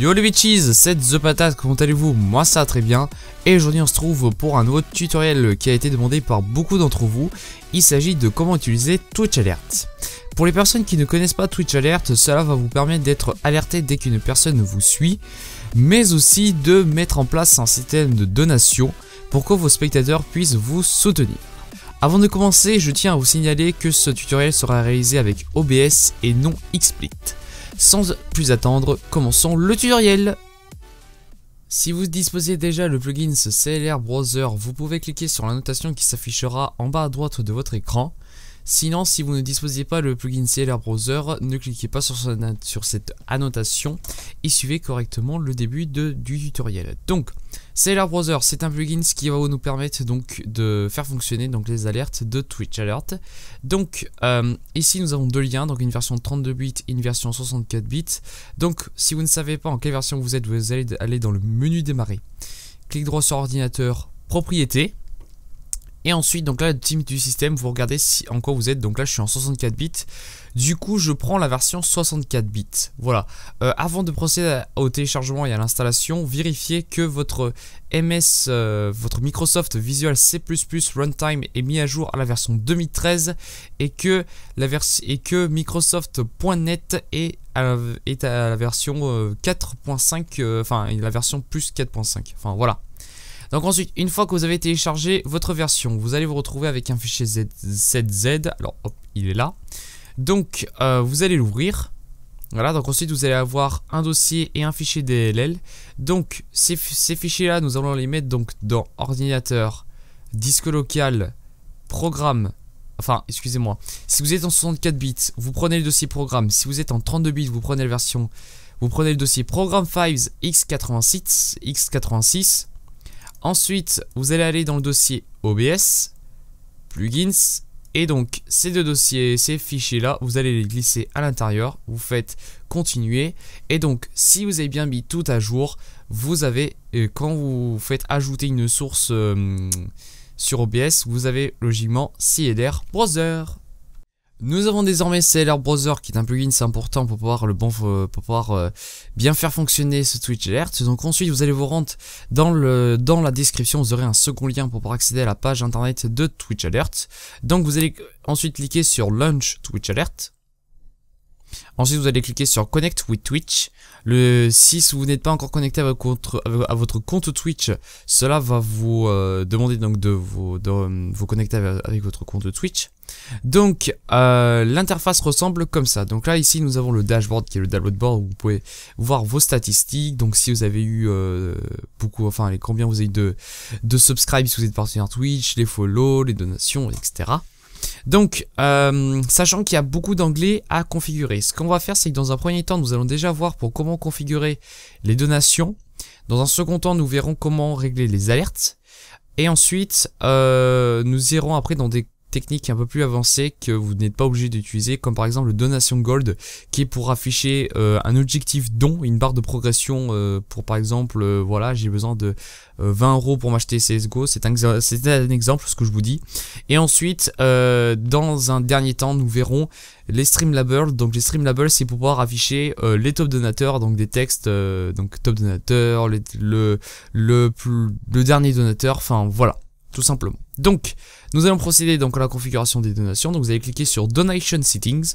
Yo les bitches, c'est The Patate, comment allez-vous Moi ça va très bien et aujourd'hui on se trouve pour un nouveau tutoriel qui a été demandé par beaucoup d'entre vous. Il s'agit de comment utiliser Twitch Alert. Pour les personnes qui ne connaissent pas Twitch Alert, cela va vous permettre d'être alerté dès qu'une personne vous suit, mais aussi de mettre en place un système de donation pour que vos spectateurs puissent vous soutenir. Avant de commencer, je tiens à vous signaler que ce tutoriel sera réalisé avec OBS et non XSplit. Sans plus attendre, commençons le tutoriel si vous disposez déjà le plugin CLR Browser, vous pouvez cliquer sur la notation qui s'affichera en bas à droite de votre écran. Sinon, si vous ne disposiez pas le plugin Sailor Browser, ne cliquez pas sur, cette annotation et suivez correctement le début du tutoriel. Donc, CLR Browser, c'est un plugin qui va nous permettre donc de faire fonctionner donc les alertes de Twitch Alert. Donc euh, ici nous avons deux liens, donc une version 32 bits et une version 64 bits. Donc si vous ne savez pas en quelle version vous êtes, vous allez aller dans le menu démarrer. Clique droit sur ordinateur, propriétés, et ensuite, donc là, la team du système, vous regardez si, en quoi vous êtes. Donc là, je suis en 64 bits. Du coup, je prends la version 64 bits. Voilà. Euh, avant de procéder au téléchargement et à l'installation, vérifiez que votre MS, euh, votre Microsoft Visual C++ Runtime est mis à jour à la version 2013 et que, la et que Microsoft.net est euh, est à la version 4.5, enfin la version plus 4.5. Enfin voilà. Donc ensuite, une fois que vous avez téléchargé votre version, vous allez vous retrouver avec un fichier z z Alors hop, il est là. Donc euh, vous allez l'ouvrir. Voilà, donc ensuite vous allez avoir un dossier et un fichier DLL. Donc ces, fichiers-là, nous allons les mettre donc dans ordinateur, disque local, programme, enfin excusez-moi, si vous êtes en 64 bits, vous prenez le dossier programme, si vous êtes en 32 bits, vous prenez la version, vous prenez le dossier programme files x86, x86, Ensuite, vous allez aller dans le dossier OBS, plugins, et donc ces deux dossiers, ces fichiers là, vous allez les glisser à l'intérieur, vous faites continuer, et donc si vous avez bien mis tout à jour, vous avez, euh, quand vous faites ajouter une source euh, sur OBS, vous avez logiquement CDR Browser. Nous avons désormais CLR Browser qui est un plugin, c'est important pour pouvoir le bon euh, pour pouvoir euh, bien faire fonctionner ce Twitch Alert. Donc ensuite vous allez vous rendre dans le dans la description, vous aurez un second lien pour pouvoir accéder à la page internet de Twitch Alert. Donc vous allez ensuite cliquer sur Launch Twitch Alert. Ensuite, vous allez cliquer sur Connect with Twitch. Le, si vous n'êtes pas encore connecté à votre, compte, Twitch, cela va vous euh, demander donc de vous, euh, connecter avec, votre compte Twitch. Donc euh, l'interface ressemble comme ça. Donc là ici nous avons le dashboard qui est le download board où vous pouvez voir vos statistiques. Donc si vous avez eu beaucoup, enfin combien vous avez eu de, de subscribes si vous êtes partenaire Twitch, les follow, les donations, etc. Donc, euh, sachant qu'il y a beaucoup d'anglais à configurer, ce qu'on va faire, c'est que dans un premier temps, nous allons déjà voir pour comment configurer les donations. Dans un second temps, nous verrons comment régler les alertes. Et ensuite, euh, nous irons après dans des technique un peu plus avancée que vous n'êtes pas obligé d'utiliser, comme par exemple le donation gold, qui est pour afficher euh, un objectif don, une barre de progression euh, pour par exemple, euh, voilà, j'ai besoin de 20 euros pour m'acheter CSGO, c'est un, un exemple ce que je vous dis. Et ensuite, dans un dernier temps, nous verrons les stream labels. Donc les stream labels, c'est pour pouvoir afficher les top donateurs, donc des textes, donc top donateur, le, le, le, plus, le dernier donateur, enfin voilà, tout simplement. Donc, nous allons procéder donc à la configuration des donations. Donc vous allez cliquer sur Donation Settings.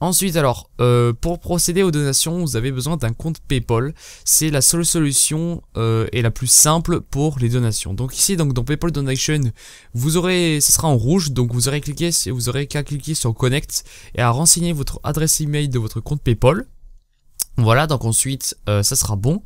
Ensuite, alors, euh, pour procéder aux donations, vous avez besoin d'un compte PayPal. C'est la seule solution euh, et la plus simple pour les donations. Donc ici, donc dans PayPal Donation, vous aurez, ce sera en rouge, donc vous aurez cliqué, vous aurez qu'à cliquer sur Connect et à renseigner votre adresse email de votre compte PayPal. Voilà, donc ensuite, euh, ça sera bon.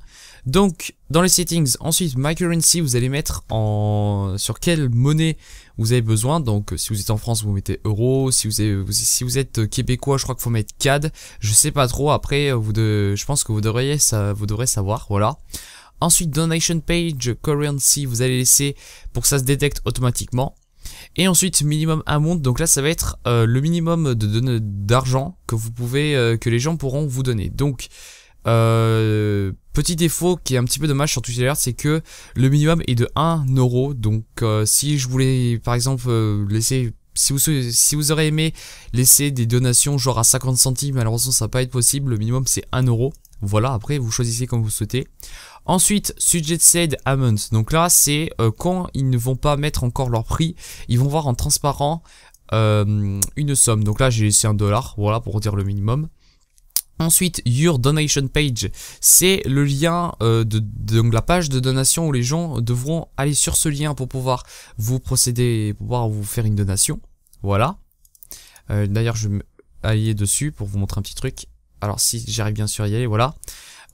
Donc, dans les settings, ensuite, My Currency, vous allez mettre en sur quelle monnaie vous avez besoin. Donc, euh, si vous êtes en France, vous mettez euro. Si vous, si vous êtes euh, québécois, je crois qu'il faut mettre CAD. Je sais pas trop. Après, vous de, je pense que vous devriez, ça, vous devrez savoir. Voilà. Ensuite, Donation Page, Currency, vous allez laisser pour que ça se détecte automatiquement. Et ensuite minimum amount, donc là ça va être euh, le minimum de d'argent que vous pouvez, euh, que les gens pourront vous donner. Donc euh, petit défaut qui est un petit peu dommage sur Twitter, c'est que le minimum est de 1 euro. Donc si je voulais par exemple laisser si vous, si vous aurez aimé laisser des donations genre à 50 centimes, malheureusement ça va pas être possible, le minimum c'est 1 euro. Voilà, après vous choisissez comme vous souhaitez. Ensuite, said Amount. Donc là, c'est euh, quand ils ne vont pas mettre encore leur prix, ils vont voir en transparent euh, une somme. Donc là, j'ai laissé un dollar, voilà, pour dire le minimum. Ensuite, Your Donation Page, c'est le lien euh, de, la page de donation où les gens devront aller sur ce lien pour pouvoir vous procéder, pour pouvoir vous faire une donation. Voilà. D'ailleurs, je vais aller dessus pour vous montrer un petit truc. Alors si j'arrive bien sûr à y aller, voilà.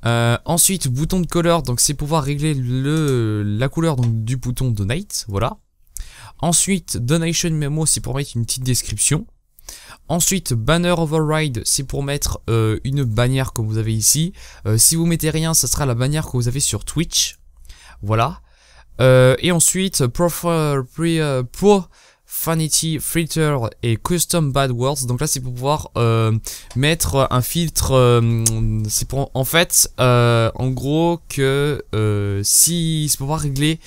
Euh, ensuite, bouton de couleur, donc c'est pour pouvoir régler le, la couleur du bouton Donate, voilà. Ensuite, Donation Memo, c'est pour mettre une petite description. Ensuite, Banner Override, c'est pour mettre euh, une bannière comme vous avez ici. Euh, si vous mettez rien, ça sera la bannière que vous avez sur Twitch. Voilà. et ensuite, profile pour Fanity Filter et Custom Bad Words. Donc là, c'est pour pouvoir euh, mettre un filtre. Euh, c'est pour en fait, euh, en gros, que si c'est pour pouvoir régler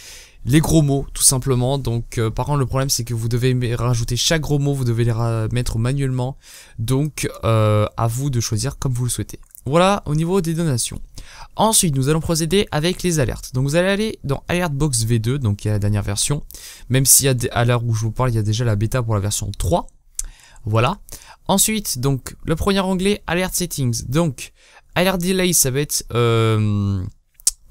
les gros mots tout simplement donc par contre le problème c'est que vous devez rajouter chaque gros mot vous devez les mettre manuellement donc à vous de choisir comme vous le souhaitez voilà au niveau des donations Ensuite, nous allons procéder avec les alertes. Donc vous allez aller dans Alert Box V2, donc y la dernière version. Même s'il y a à l'heure où je vous parle, il y a déjà la bêta pour la version 3. Voilà. Ensuite, donc le premier onglet Alert Settings. Donc Alert Delay, ça va être euh,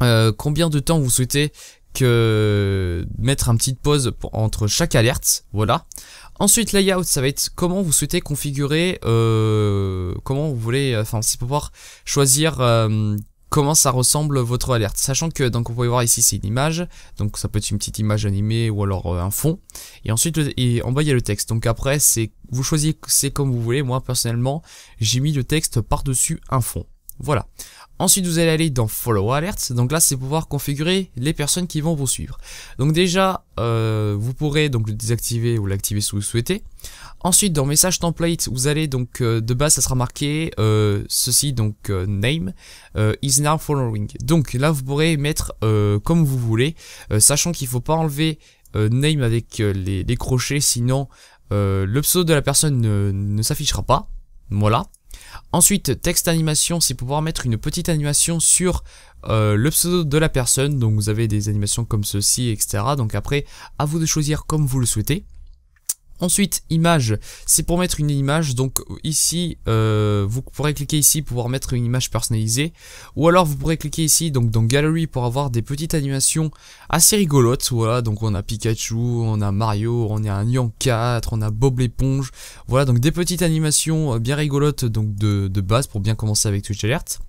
euh, combien de temps vous souhaitez que mettre un petite pause entre chaque alerte, voilà. Ensuite, layout, ça va être comment vous souhaitez configurer, euh, comment vous voulez, enfin, si pouvoir choisir euh, comment ça ressemble votre alerte. Sachant que, donc vous pouvez voir ici, c'est une image, donc ça peut être une petite image animée ou alors euh, un fond. Et ensuite, et en bas, il y a le texte. Donc après, c'est vous choisissez c'est comme vous voulez. Moi, personnellement, j'ai mis le texte par-dessus un fond. Voilà. Ensuite, vous allez aller dans Follow alert Donc là, c'est pouvoir configurer les personnes qui vont vous suivre. Donc déjà, euh, vous pourrez donc le désactiver ou l'activer si vous le souhaitez. Ensuite, dans message template, vous allez donc, euh, de base, ça sera marqué euh, ceci, donc euh, name, is now following. Donc là, vous pourrez mettre comme vous voulez, sachant qu'il faut pas enlever name avec les, crochets, sinon le pseudo de la personne ne, s'affichera pas. Voilà. Ensuite, texte animation, c'est pouvoir mettre une petite animation sur le pseudo de la personne. Donc vous avez des animations comme ceci, etc. Donc après, à vous de choisir comme vous le souhaitez. Ensuite, image, c'est pour mettre une image, donc ici, euh, vous pourrez cliquer ici pour pouvoir mettre une image personnalisée, ou alors vous pourrez cliquer ici, donc dans Gallery, pour avoir des petites animations assez rigolotes, voilà, donc on a Pikachu, on a Mario, on a un nyan 4, on a Bob l'éponge, voilà, donc des petites animations euh, bien rigolotes, donc de, de base, pour bien commencer avec Twitch Alert.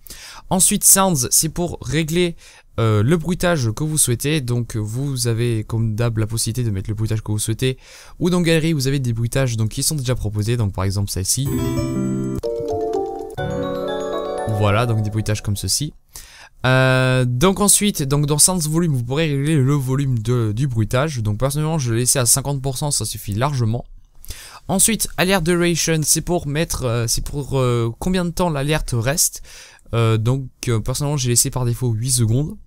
Ensuite, Sounds, c'est pour régler euh, le bruitage que vous souhaitez. Donc vous avez comme d'hab la possibilité de mettre le bruitage que vous souhaitez. Ou dans Galerie, vous avez des bruitages donc, qui sont déjà proposés. Donc par exemple celle-ci. Voilà, donc des bruitages comme ceci. Euh, donc ensuite, donc dans Sounds Volume, vous pourrez régler le volume du bruitage. Donc personnellement, je l'ai laissé à 50%, ça suffit largement. Ensuite, alert duration, c'est pour mettre, euh, c'est pour combien de temps l'alerte reste. Euh, donc euh, personnellement j'ai laissé par défaut 8 secondes.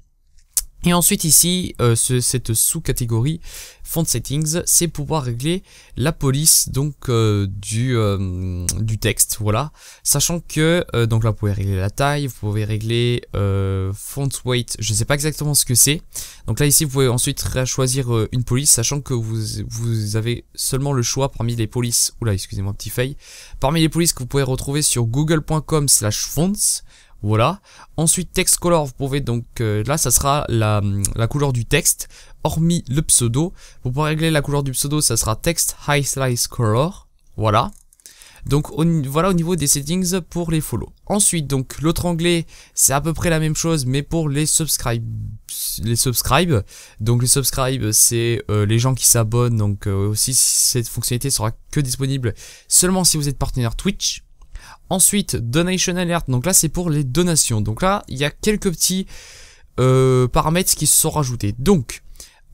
Et ensuite ici, euh, cette sous-catégorie Font Settings, c'est pouvoir régler la police donc du, texte, voilà. Sachant que, donc là vous pouvez régler la taille, vous pouvez régler Font Weight, je ne sais pas exactement ce que c'est. Donc là ici vous pouvez ensuite choisir une police, sachant que vous, avez seulement le choix parmi les polices, oula excusez-moi petit fail, parmi les polices que vous pouvez retrouver sur google.com slash fonts, voilà. Ensuite, text color, vous pouvez donc, euh, là, ça sera la, la, couleur du texte, hormis le pseudo. Vous pouvez régler la couleur du pseudo, ça sera text high slice color. Voilà. Donc voilà au niveau des settings pour les follow. Ensuite, donc l'autre anglais c'est à peu près la même chose, mais pour les subscribe, les subscribe. Donc les subscribe, c'est euh, les gens qui s'abonnent. Donc euh, aussi, cette fonctionnalité sera que disponible seulement si vous êtes partenaire Twitch. Ensuite, Donation Alert, donc là c'est pour les donations. Donc là, il y a quelques petits euh, paramètres qui se sont rajoutés. Donc,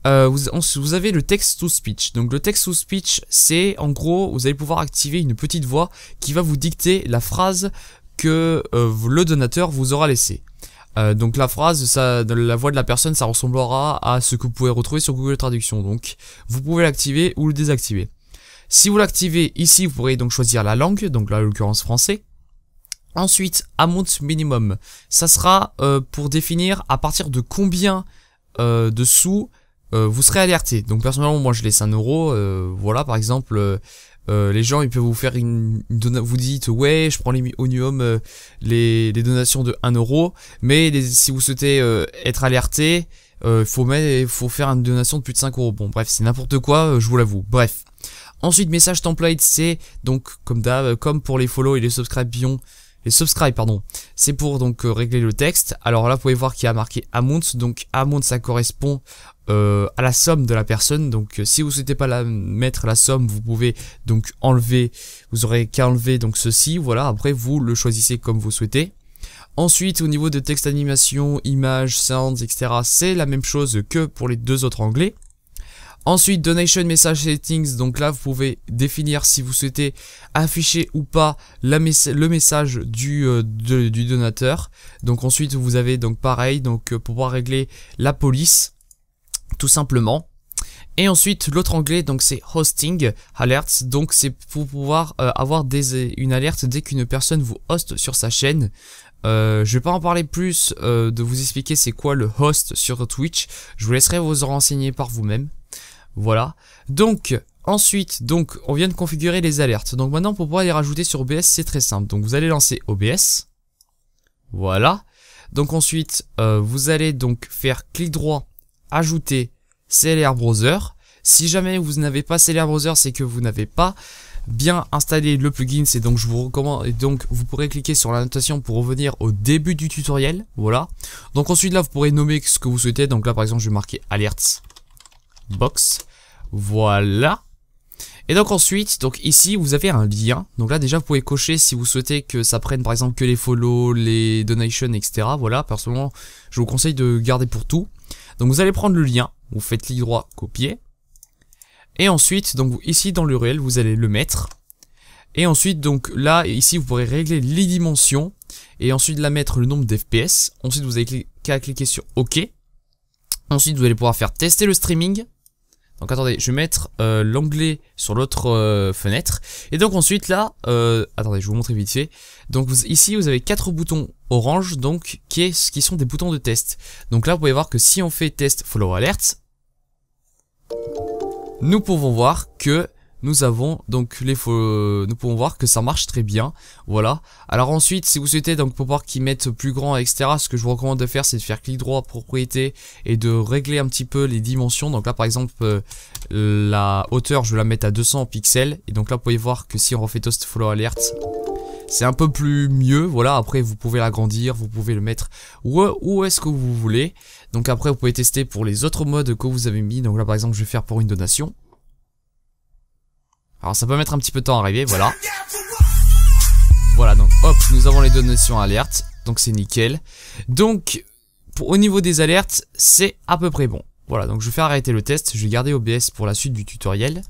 euh, vous, avez le text to speech. Donc le text to speech, c'est en gros, vous allez pouvoir activer une petite voix qui va vous dicter la phrase que euh, le donateur vous aura laissée. donc la phrase, ça, la voix de la personne, ça ressemblera à ce que vous pouvez retrouver sur Google Traduction. Donc vous pouvez l'activer ou le désactiver. Si vous l'activez ici, vous pourrez donc choisir la langue, donc là l'occurrence français. Ensuite, amount minimum, ça sera euh, pour définir à partir de combien euh, de sous euh, vous serez alerté. Donc personnellement, moi je laisse un euro. Voilà, par exemple, les gens ils peuvent vous faire une, une vous dites ouais, je prends les onium les, les, donations de 1 euro, mais si vous souhaitez être alerté, il faut, faut faire une donation de plus de 5 euros. Bon, bref, c'est n'importe quoi, je vous l'avoue. Bref. Ensuite, message template, c'est donc comme d'hab, comme pour les follow et les subscriptions, les subscribe pardon, c'est pour donc euh, régler le texte. Alors là, vous pouvez voir qu'il y a marqué amount, donc amount ça correspond euh, à la somme de la personne. Donc euh, si vous souhaitez pas la mettre la somme, vous pouvez donc enlever, vous aurez qu'à enlever donc ceci. Voilà, après vous le choisissez comme vous souhaitez. Ensuite, au niveau de texte animation, images, sounds, etc., c'est la même chose que pour les deux autres anglais. Ensuite, Donation Message Settings, donc là vous pouvez définir si vous souhaitez afficher ou pas le message euh, du, donateur. Donc ensuite vous avez donc pareil, donc euh, pour pouvoir régler la police, tout simplement. Et ensuite l'autre anglais, donc c'est Hosting Alerts, donc c'est pour pouvoir euh, avoir une alerte dès qu'une personne vous hoste sur sa chaîne. Euh, je vais pas en parler plus, de vous expliquer c'est quoi le host sur Twitch, je vous laisserai vous en renseigner par vous-même. Voilà. Donc, ensuite, donc, on vient de configurer les alertes. Donc maintenant, pour pouvoir les rajouter sur OBS, c'est très simple. Donc vous allez lancer OBS. Voilà. Donc ensuite, euh, vous allez donc faire clic droit, ajouter CLR Browser. Si jamais vous n'avez pas CLR Browser, c'est que vous n'avez pas bien installé le plugin. C'est donc je vous recommande. Et donc vous pourrez cliquer sur l'annotation pour revenir au début du tutoriel. Voilà. Donc ensuite là, vous pourrez nommer ce que vous souhaitez. Donc là, par exemple, je vais marquer Alerts box. Voilà. Et donc ensuite, donc ici vous avez un lien, donc là déjà vous pouvez cocher si vous souhaitez que ça prenne par exemple que les follow, les donations, etc. Voilà, personnellement je vous conseille de garder pour tout. Donc vous allez prendre le lien, vous faites clic droit, copier. Et ensuite, donc ici dans le réel vous allez le mettre. Et ensuite donc là, ici vous pourrez régler les dimensions et ensuite la mettre le nombre d'FPS. Ensuite vous avez qu'à cliquer sur OK. Ensuite vous allez pouvoir faire tester le streaming. Donc attendez, je vais mettre euh, l'onglet sur l'autre euh, fenêtre. Et donc ensuite là, euh, attendez, je vous montre vite fait. Donc vous, ici vous avez quatre boutons orange, donc qui, qui sont des boutons de test. Donc là vous pouvez voir que si on fait test follow alert, nous pouvons voir que nous avons donc les faux, nous pouvons voir que ça marche très bien, voilà. Alors ensuite, si vous souhaitez donc pouvoir qu'ils mettent plus grand, etc., ce que je vous recommande de faire, c'est de faire clic droit, propriété, et de régler un petit peu les dimensions. Donc là, par exemple, euh, la hauteur, je vais la mettre à 200 pixels, et donc là, vous pouvez voir que si on refait Toast Follow Alert, c'est un peu plus mieux, voilà, après vous pouvez l'agrandir, vous pouvez le mettre où, où est-ce que vous voulez, donc après vous pouvez tester pour les autres modes que vous avez mis, donc là par exemple je vais faire pour une donation, alors ça peut mettre un petit peu de temps à arriver, voilà. Voilà, donc hop, nous avons les donations alertes, donc c'est nickel. Donc, pour, au niveau des alertes, c'est à peu près bon. Voilà, donc je vais faire arrêter le test, je vais garder OBS pour la suite du tutoriel.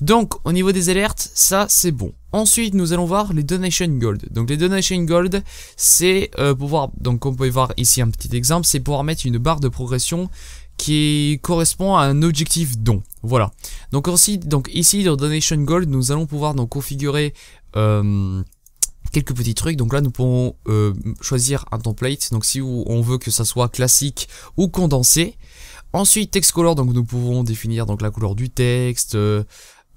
Donc, au niveau des alertes, ça c'est bon. Ensuite, nous allons voir les donation gold. Donc les donation gold, c'est euh, pouvoir, donc comme vous pouvez voir ici un petit exemple, c'est pouvoir mettre une barre de progression qui correspond à un objectif don. Voilà. Donc aussi, donc ici dans Donation Gold, nous allons pouvoir donc configurer euh, quelques petits trucs. Donc là, nous pouvons euh, choisir un template. Donc si on veut que ça soit classique ou condensé. Ensuite, text color. Donc nous pouvons définir donc la couleur du texte, euh,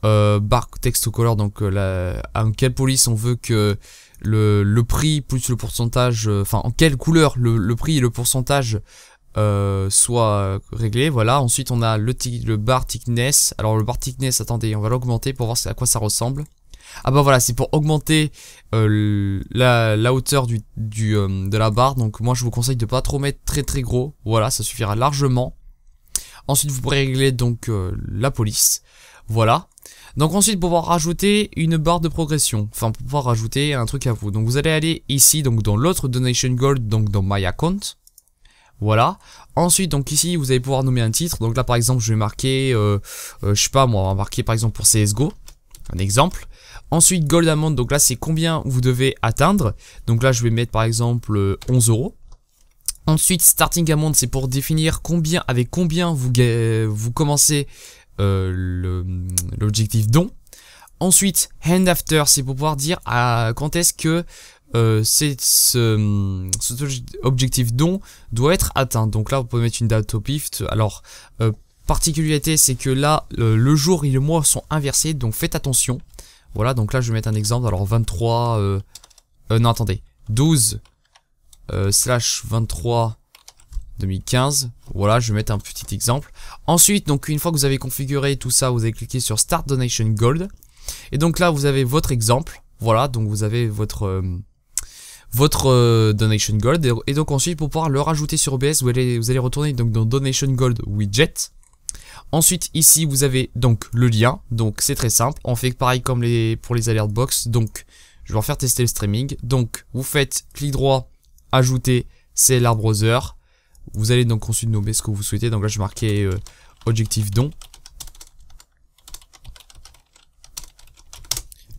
euh bar text color. Donc la, quelle police on veut que le, le prix plus le pourcentage, enfin en quelle couleur le, le prix et le pourcentage euh, soit euh, réglé. Voilà, ensuite on a le, le bar thickness. Alors le bar thickness, attendez, on va l'augmenter pour voir à quoi ça ressemble. Ah bah voilà, c'est pour augmenter euh, la, hauteur du, de la barre. Donc moi je vous conseille de pas trop mettre très très gros. Voilà, ça suffira largement. Ensuite vous pourrez régler donc la police. Voilà. Donc ensuite pour pouvoir rajouter une barre de progression, enfin pour pouvoir rajouter un truc à vous. Donc vous allez aller ici donc dans l'autre donation gold, donc dans my account. Voilà. Ensuite, donc ici, vous allez pouvoir nommer un titre. Donc là, par exemple, je vais marquer, je euh, ne euh, je sais pas, moi, on va marquer par exemple pour CSGO, un exemple. Ensuite, Gold Amount, donc là, c'est combien vous devez atteindre. Donc là, je vais mettre par exemple 11 euh, euros. Ensuite, Starting Amount, c'est pour définir combien, avec combien vous, commencez l'objectif don. Ensuite, Hand After, c'est pour pouvoir dire à, ah, quand est-ce que euh, c'est ce, hum, cet objectif don doit être atteint. Donc là, vous pouvez mettre une date au pif. Alors, euh, particularité, c'est que là, le jour et le mois sont inversés, donc faites attention. Voilà, donc là, je vais mettre un exemple. Alors, 23... Euh, non, attendez. 12 slash 23... 2015. Voilà, je vais mettre un petit exemple. Ensuite, donc une fois que vous avez configuré tout ça, vous avez cliqué sur Start Donation Gold. Et donc là, vous avez votre exemple. Voilà, donc vous avez votre... Hum, votre euh, Donation Gold. Et donc ensuite, pour pouvoir le rajouter sur OBS, vous allez, vous allez retourner donc dans Donation Gold Widget. Ensuite, ici, vous avez donc le lien. Donc, c'est très simple. On fait pareil comme les, pour les alert box. Donc, je vais en faire tester le streaming. Donc, vous faites clic droit, ajouter CLR Browser. Vous allez donc ensuite nommer ce que vous souhaitez. Donc là, je marquais euh, objectif don.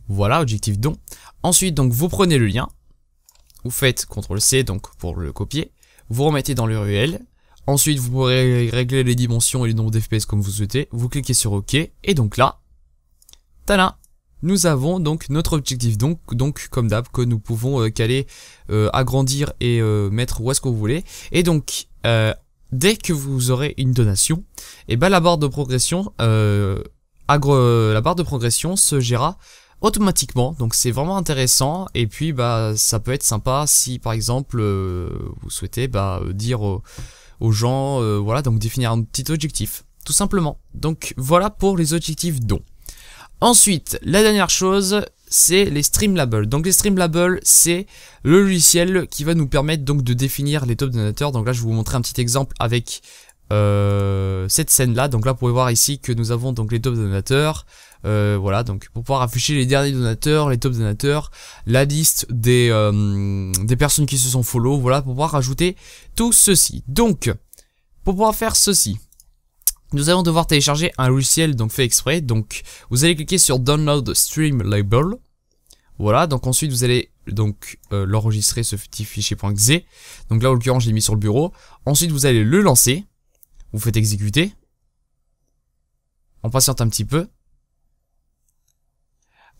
Voilà, objectif don. Ensuite, donc, vous prenez le lien vous faites CTRL-C donc pour le copier, vous remettez dans le ensuite vous pourrez régler les dimensions et le nombre d'FPS comme vous souhaitez, vous cliquez sur OK, et donc là, tada nous avons donc notre objectif donc, donc comme d'hab que nous pouvons euh, caler, euh, agrandir et euh, mettre où est-ce que vous voulez. Et donc dès que vous aurez une donation, et eh ben la barre de progression la barre de progression se gérera automatiquement. Donc c'est vraiment intéressant. Et puis bah ça peut être sympa si par exemple euh, vous souhaitez bah, dire aux, gens euh, voilà donc définir un petit objectif tout simplement. Donc voilà pour les objectifs dons. Ensuite la dernière chose c'est les stream labels. Donc les stream labels, c'est le logiciel qui va nous permettre donc de définir les top donateurs. Donc là, je vais vous montrer un petit exemple avec euh, cette scène-là. Donc là, vous pouvez voir ici que nous avons donc les top donateurs. Euh, voilà, donc pour pouvoir afficher les derniers donateurs, les top donateurs, la liste des, euh, des personnes qui se sont follow, voilà, pour pouvoir rajouter tout ceci. Donc, pour pouvoir faire ceci, nous allons devoir télécharger un logiciel donc fait exprès. Donc, vous allez cliquer sur Download Stream Label. Voilà, donc ensuite vous allez donc l'enregistrer ce petit fichier .exe. Donc là, en l'occurrence, je l'ai mis sur le bureau. Ensuite, vous allez le lancer vous faites exécuter. On patiente un petit peu.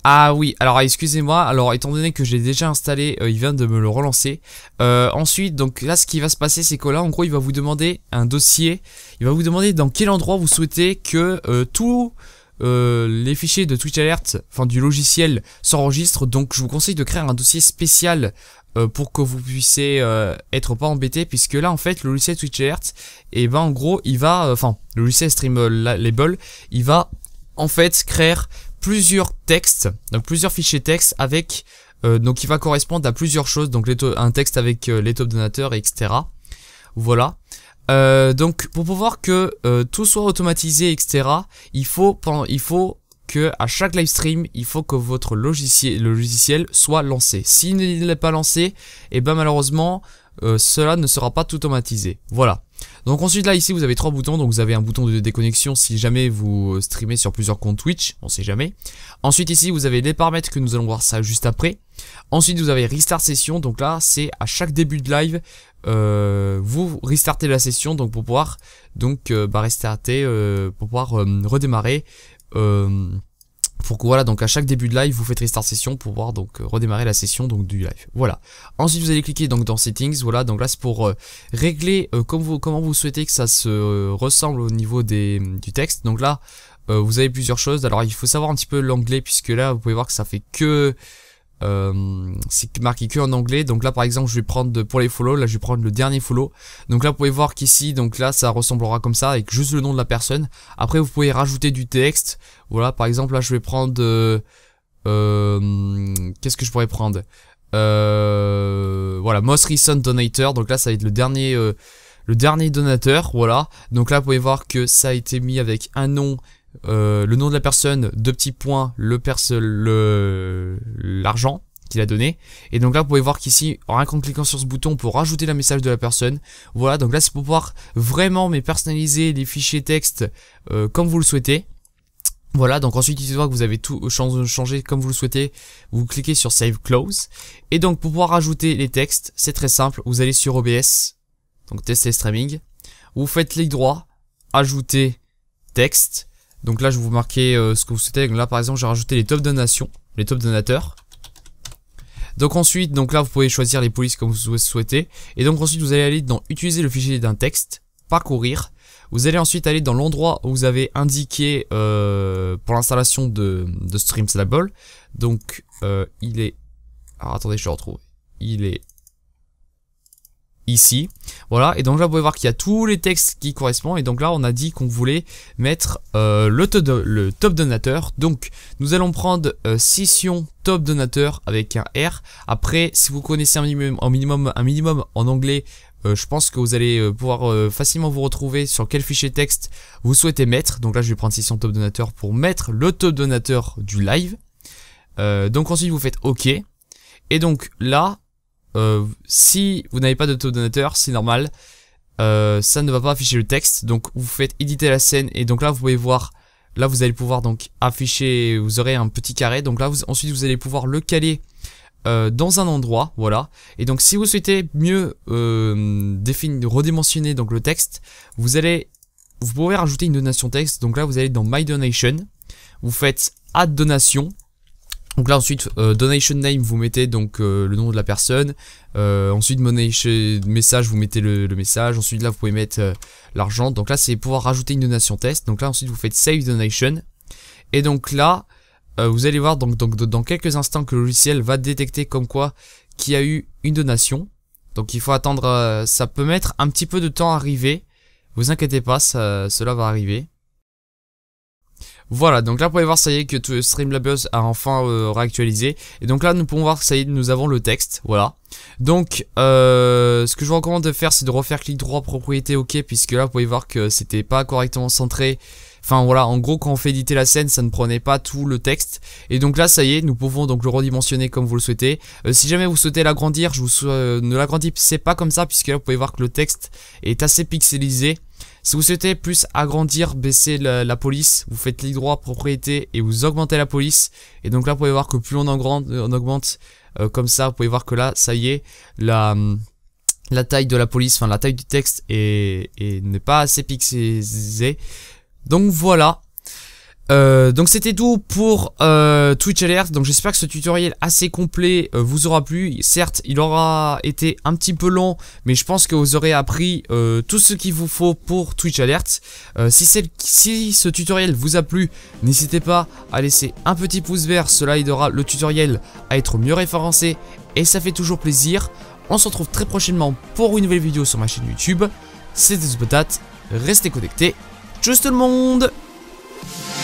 Ah oui, alors ah, excusez-moi, alors étant donné que j'ai déjà installé, euh, il vient de me le relancer. Euh, ensuite, donc là ce qui va se passer c'est que là en gros il va vous demander un dossier, il va vous demander dans quel endroit vous souhaitez que euh, tous les fichiers de Twitch Alert, enfin du logiciel s'enregistrent. Donc je vous conseille de créer un dossier spécial euh, pour que vous puissiez euh, être pas embêté puisque là en fait le logiciel Twitch et eh ben en gros il va euh, enfin le logiciel Stream Label il va en fait créer plusieurs textes donc plusieurs fichiers texte avec donc il va correspondre à plusieurs choses donc un texte avec les top donateurs etc voilà donc pour pouvoir que tout soit automatisé etc il faut il faut que à chaque live stream, il faut que votre logiciel, le logiciel soit lancé. S'il n'est pas lancé, et eh ben malheureusement, euh, cela ne sera pas automatisé. Voilà. Donc ensuite là ici vous avez trois boutons, donc vous avez un bouton de déconnexion si jamais vous euh, streamez sur plusieurs comptes Twitch, on sait jamais. Ensuite ici vous avez les paramètres que nous allons voir ça juste après. Ensuite vous avez restart session, donc là c'est à chaque début de live euh, vous restartez la session donc pour pouvoir donc bah, pour pouvoir redémarrer pourquoi euh, voilà donc à chaque début de live vous faites restart session pour voir donc euh, redémarrer la session donc du live voilà ensuite vous allez cliquer donc dans settings voilà donc là c'est pour euh, régler vous comment vous souhaitez que ça se ressemble au niveau des du texte donc là vous avez plusieurs choses alors il faut savoir un petit peu l'anglais puisque là vous pouvez voir que ça fait que euh, c'est marqué que en anglais. Donc là, par exemple, je vais prendre pour les follow, là, je vais prendre le dernier follow. Donc là, vous pouvez voir qu'ici, donc là, ça ressemblera comme ça avec juste le nom de la personne. Après, vous pouvez rajouter du texte. Voilà, par exemple, là, je vais prendre. Euh, euh, qu'est-ce que je pourrais prendre Voilà, most recent donator. Donc là, ça va être le dernier. le dernier donateur, voilà. Donc là, vous pouvez voir que ça a été mis avec un nom euh, le nom de la personne, deux petits points, le perso, l'argent qu'il a donné. Et donc là, vous pouvez voir qu'ici, rien qu'en cliquant sur ce bouton, pour rajouter la message de la personne. Voilà, donc là, c'est pour pouvoir vraiment mais personnaliser les fichiers texte euh, comme vous le souhaitez. Voilà, donc ensuite, il voit que vous avez tout euh, changé comme vous le souhaitez. Vous cliquez sur Save Close. Et donc, pour pouvoir ajouter les textes, c'est très simple. Vous allez sur OBS, donc Test Streaming. Vous faites clic droit, Ajouter texte. Donc là, je vous marquer euh, ce que vous souhaitez. là, par exemple, j'ai rajouté les top donations, les top donateurs. Donc ensuite, donc là, vous pouvez choisir les polices comme vous souhaitez. Et donc ensuite, vous allez aller dans utiliser le fichier d'un texte, parcourir. Vous allez ensuite aller dans l'endroit où vous avez indiqué euh, pour l'installation de, de Streams Label. Donc, euh, il est... Alors attendez, je le retrouve. Il est ici. Voilà, et donc là vous pouvez voir qu'il y a tous les textes qui correspondent, et donc là on a dit qu'on voulait mettre euh, le, top donateur. Donc nous allons prendre scission euh, session top donateur avec un R. Après, si vous connaissez un minimum, un minimum, en anglais, euh, je pense que vous allez pouvoir facilement vous retrouver sur quel fichier texte vous souhaitez mettre. Donc là je vais prendre session top donateur pour mettre le top donateur du live. donc ensuite vous faites OK. Et donc là, euh, si vous n'avez pas d'autodonateur, c'est normal, euh, ça ne va pas afficher le texte. Donc vous faites éditer la scène et donc là vous pouvez voir, là vous allez pouvoir donc afficher, vous aurez un petit carré. Donc là vous, ensuite vous allez pouvoir le caler euh, dans un endroit, voilà. Et donc si vous souhaitez mieux définir, redimensionner donc le texte, vous allez, vous pouvez rajouter une donation texte. Donc là vous allez dans My Donation, vous faites Add Donation donc là ensuite euh, donation name vous mettez donc euh, le nom de la personne, euh, ensuite message vous mettez le, message, ensuite là vous pouvez mettre l'argent, donc là c'est pouvoir rajouter une donation test, donc là ensuite vous faites save donation, et donc là vous allez voir donc, donc, dans quelques instants que le logiciel va détecter comme quoi qu'il y a eu une donation, donc il faut attendre, ça peut mettre un petit peu de temps à arriver, vous inquiétez pas, cela va arriver. Voilà, donc là vous pouvez voir, ça y est, que Streamlabs a enfin euh, réactualisé. Et donc là, nous pouvons voir que ça y est, nous avons le texte, voilà. Donc, euh, ce que je vous recommande de faire, c'est de refaire clic droit, propriété, ok, puisque là, vous pouvez voir que c'était pas correctement centré. Enfin voilà, en gros, quand on fait éditer la scène, ça ne prenait pas tout le texte. Et donc là, ça y est, nous pouvons donc le redimensionner comme vous le souhaitez. Euh, si jamais vous souhaitez l'agrandir, je vous ne l'agrandissez pas comme ça, puisque là, vous pouvez voir que le texte est assez pixelisé. Si vous souhaitez plus agrandir, baisser la, police, vous faites clic droit propriété et vous augmentez la police. Et donc là, vous pouvez voir que plus on, en euh, on augmente euh, comme ça, vous pouvez voir que là, ça y est, la, la taille de la police, enfin la taille du texte est, n'est pas assez pixelisée. Donc voilà, euh, donc c'était tout pour euh, Twitch Alert, donc j'espère que ce tutoriel assez complet euh, vous aura plu, certes il aura été un petit peu long mais je pense que vous aurez appris tout ce qu'il vous faut pour Twitch Alert si, si, ce tutoriel vous a plu n'hésitez pas à laisser un petit pouce vert, cela aidera le tutoriel à être mieux référencé et ça fait toujours plaisir, on se retrouve très prochainement pour une nouvelle vidéo sur ma chaîne YouTube, c'était Zbotat, restez connectés, tchuss tout le monde